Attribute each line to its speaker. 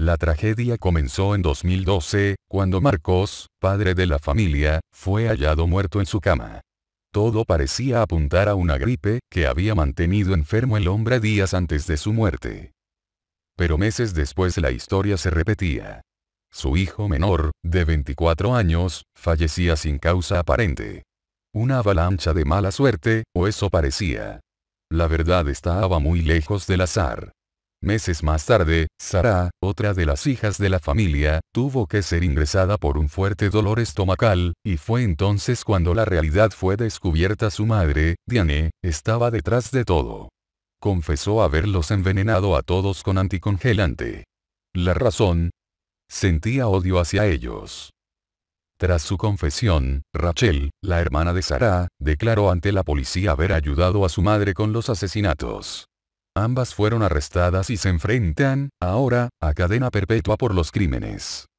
Speaker 1: La tragedia comenzó en 2012, cuando Marcos, padre de la familia, fue hallado muerto en su cama. Todo parecía apuntar a una gripe que había mantenido enfermo el hombre días antes de su muerte. Pero meses después la historia se repetía. Su hijo menor, de 24 años, fallecía sin causa aparente. Una avalancha de mala suerte, o eso parecía. La verdad estaba muy lejos del azar. Meses más tarde, Sarah, otra de las hijas de la familia, tuvo que ser ingresada por un fuerte dolor estomacal, y fue entonces cuando la realidad fue descubierta su madre, Diane, estaba detrás de todo. Confesó haberlos envenenado a todos con anticongelante. La razón, sentía odio hacia ellos. Tras su confesión, Rachel, la hermana de Sarah, declaró ante la policía haber ayudado a su madre con los asesinatos ambas fueron arrestadas y se enfrentan, ahora, a cadena perpetua por los crímenes.